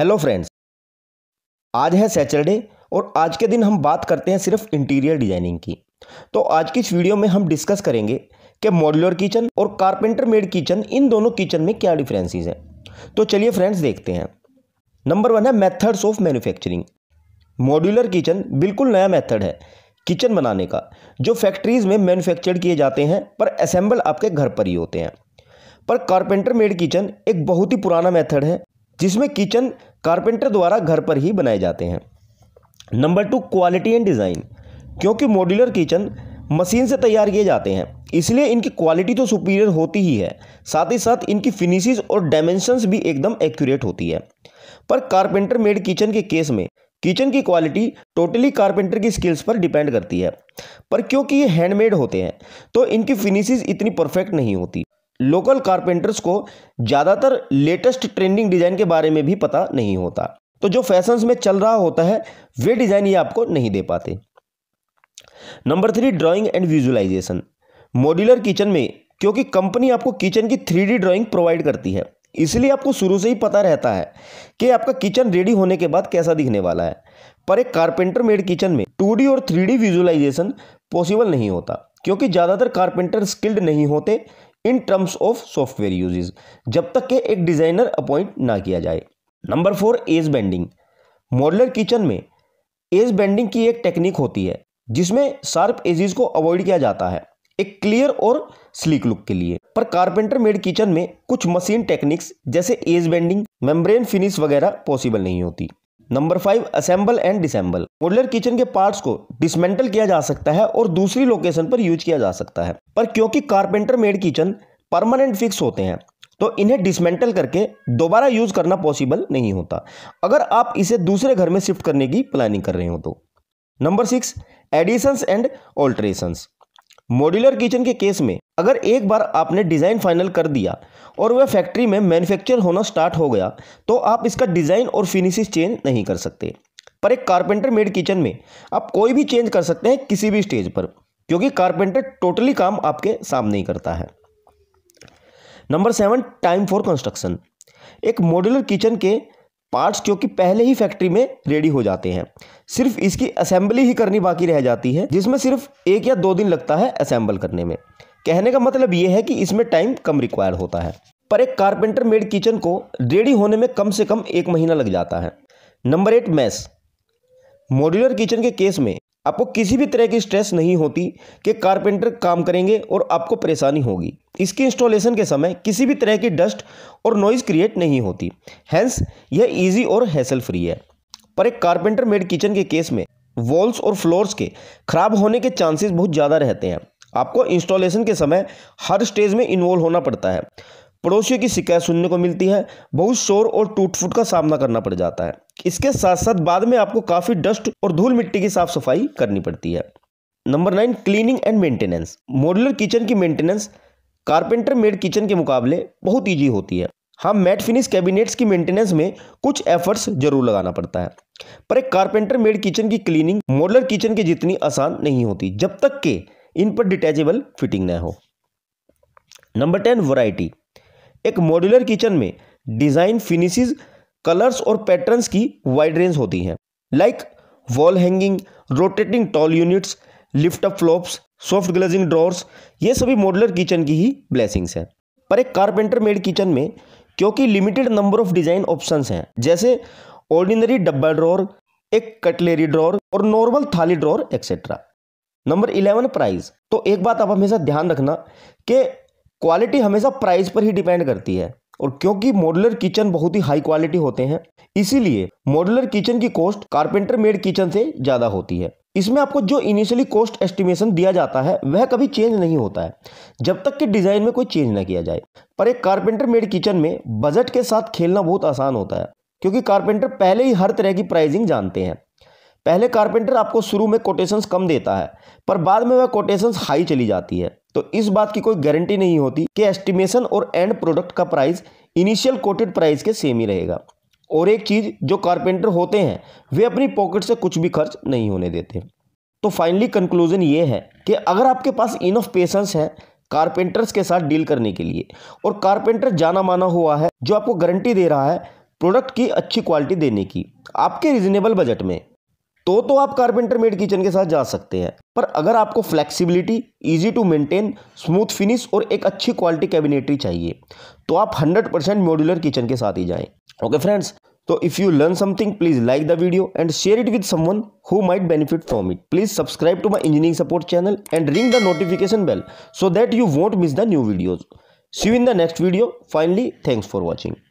hello friends आज है Saturday और आज के दिन हम बात करते हैं सिर्फ इंटीरियर डिजाइनिंग की तो आज की इस वीडियो में हम डिस्कस करेंगे कि मॉड्यूलर किचन और कारपेंटर मेड किचन इन दोनों किचन में क्या डिफरेंसेस हैं तो चलिए फ्रेंड्स देखते हैं नंबर वन है methods of manufacturing modular kitchen बिल्कुल नया मेथड है किचन बनाने का जो फैक्ट्रीज में मैन्युफैक्चर किए जाते हैं पर असेंबल आपके घर पर ही होते हैं पर कारपेंटर मेड किचन एक बहुत ही पुराना मेथड है जिसमें किचन कारपेंटर द्वारा घर पर ही बनाए जाते हैं number two quality and design क्योंकि मॉड्यूलर किचन मशीन से तैयार किए जाते हैं इसलिए इनकी क्वालिटी तो सुपीरियर होती ही है साथ ही साथ इनकी फिनिशिज और डायमेंशंस भी एकदम एक्यूरेट होती है पर कारपेंटर मेड किचन के केस में किचन की क्वालिटी टोटली कारपेंटर की स्किल्स पर डिपेंड करती है पर क्योंकि ये हैंडमेड होते हैं तो इनकी फिनिशिज इतनी परफेक्ट नहीं होती लोकल कारपेंटर्स को ज़्यादातर लेटेस्ट ट्रेंडिंग डिज़ाइन के बारे में भी पता नहीं होता तो जो फैशंस में चल रहा होता है वे डिज़ाइन ये आपको नहीं दे पाते number three drawing and visualization modular kitchen में क्योंकि कंपनी आपको किचन की थ्री डी ड्राॅइंग प्रोवाइड करती है इसलिए आपको शुरू से ही पता रहता है कि आपका किचन रेडी होने के बाद कैसा दिखने वाला है पर एक कारपेंटर मेड किचन में टू और थ्री विजुअलाइजेशन पॉसिबल नहीं होता क्योंकि ज़्यादातर कारपेंटर स्किल्ड नहीं होते in terms of software usage जब तक के एक डिज़ाइनर अपॉइंट ना किया जाए number four edge bending modular kitchen में एज बेंडिंग की एक टेक्निक होती है जिसमें शार्प एजेस को अवॉइड किया जाता है एक क्लियर और स्लीक लुक के लिए पर कारपेंटर मेड किचन में कुछ मशीन टेक्निक्स जैसे एज बेंडिंग मेम्ब्रेन फिनिश वगैरह पॉसिबल नहीं होती number five assemble and disassemble modular kitchen के पार्ट्स को डिसमेंटल किया जा सकता है और दूसरी लोकेशन पर यूज किया जा सकता है पर क्योंकि carpenter made kitchen permanent fix होते हैं तो इन्हें डिसमेंटल करके दोबारा यूज करना पॉसिबल नहीं होता अगर आप इसे दूसरे घर में शिफ्ट करने की प्लानिंग कर रहे हो तो number six additions and alterations modular kitchen के केस में अगर एक बार आपने डिज़ाइन फाइनल कर दिया और वह फैक्ट्री में मैन्युफैक्चर होना स्टार्ट हो गया तो आप इसका डिज़ाइन और फिनिशिंग चेंज नहीं कर सकते पर एक कारपेंटर मेड किचन में आप कोई भी चेंज कर सकते हैं किसी भी स्टेज पर क्योंकि कारपेंटर टोटली काम आपके सामने ही करता है number seven time for construction एक मॉड्यूलर किचन के पार्ट्स जो कि पहले ही फैक्ट्री में रेडी हो जाते हैं सिर्फ इसकी असेंबली ही करनी बाकी रह जाती है जिसमें सिर्फ एक या दो दिन लगता है असेंबल करने में कहने का मतलब ये है कि इसमें टाइम कम रिक्वायर होता है पर एक कारपेंटर मेड किचन को रेडी होने में कम से कम एक महीना लग जाता है number eight mess modular kitchen के केस में आपको किसी भी तरह की स्ट्रेस नहीं होती कि कारपेंटर काम करेंगे और आपको परेशानी होगी इसकी इंस्टॉलेशन के समय किसी भी तरह की डस्ट और नॉइज़ क्रिएट नहीं होती हैंस यह इजी और हैसल फ्री है पर एक कारपेंटर मेड किचन के केस में वॉल्स और फ्लोर्स के खराब होने के चांसेस बहुत ज़्यादा रहते हैं आपको इंस्टॉलेशन के समय हर स्टेज में इन्वॉल्व होना पड़ता है पड़ोसियों की शिकायत सुनने को मिलती है बहुत शोर और टूट फूट का सामना करना पड़ जाता है इसके साथ साथ बाद में आपको काफ़ी डस्ट और धूल मिट्टी की साफ सफाई करनी पड़ती है number nine cleaning and maintenance modular kitchen की मेंटेनेंस कारपेंटर मेड किचन के मुकाबले बहुत ईजी होती है हाँ मैट फिनिश कैबिनेट्स की मेंटेनेंस में कुछ एफर्ट्स जरूर लगाना पड़ता है पर एक कारपेंटर मेड किचन की क्लीनिंग मॉडलर किचन के जितनी आसान नहीं होती जब तक के इन पर डिटैचेबल फिटिंग ना हो नंबर टेन वैरायटी एक मॉड्यूलर किचन में डिज़ाइन फिनिशेस कलर्स और पैटर्न्स की वाइड रेंज होती है like wall hanging rotating tall units lift up flaps soft glazing drawers ये सभी मॉड्यूलर किचन की ही ब्लेसिंग्स हैं पर एक कारपेंटर मेड किचन में क्योंकि limited number of design options हैं जैसे ऑर्डिनरी डब्बा ड्रॉर एक कटलेरी ड्रॉर और नॉर्मल थाली drawer etcetera number eleven price तो एक बात आप हमेशा ध्यान रखना कि क्वालिटी हमेशा प्राइस पर ही डिपेंड करती है और क्योंकि मॉडुलर किचन बहुत ही हाई क्वालिटी होते हैं इसीलिए मॉडुलर किचन की कॉस्ट कारपेंटर मेड किचन से ज़्यादा होती है इसमें आपको जो इनिशियली कॉस्ट एस्टिमेशन दिया जाता है वह कभी चेंज नहीं होता है जब तक कि डिज़ाइन में कोई चेंज ना किया जाए पर एक कारपेंटर मेड किचन में बजट के साथ खेलना बहुत आसान होता है क्योंकि कारपेंटर पहले ही हर तरह की प्राइसिंग जानते हैं पहले कारपेंटर आपको शुरू में कोटेशंस कम देता है पर बाद में वह कोटेशंस हाई चली जाती है तो इस बात की कोई गारंटी नहीं होती कि एस्टिमेशन और एंड प्रोडक्ट का प्राइस इनिशियल कोटेड प्राइस के सेम ही रहेगा और एक चीज़ जो कारपेंटर होते हैं वे अपनी पॉकेट से कुछ भी खर्च नहीं होने देते तो फाइनली कंक्लूजन ये है कि अगर आपके पास इनफ पेशेंस है कारपेंटर्स के साथ डील करने के लिए और कारपेंटर जाना माना हुआ है जो आपको गारंटी दे रहा है प्रोडक्ट की अच्छी क्वालिटी देने की आपके रिजनेबल बजट में तो तो आप कार्पेंटर मेड किचन के साथ जा सकते हैं पर अगर आपको flexibility easy to maintain smooth finish और एक अच्छी क्वालिटी कैबिनेटरी चाहिए तो आप 100 परसेंट मॉड्यूलर किचन के साथ ही जाएं ओके फ्रेंड्स तो if you learn something please like the video and share it with someone who might benefit from it please subscribe to my engineering support channel and ring the notification bell so that you won't miss the new videos see in the next video finally thanks for watching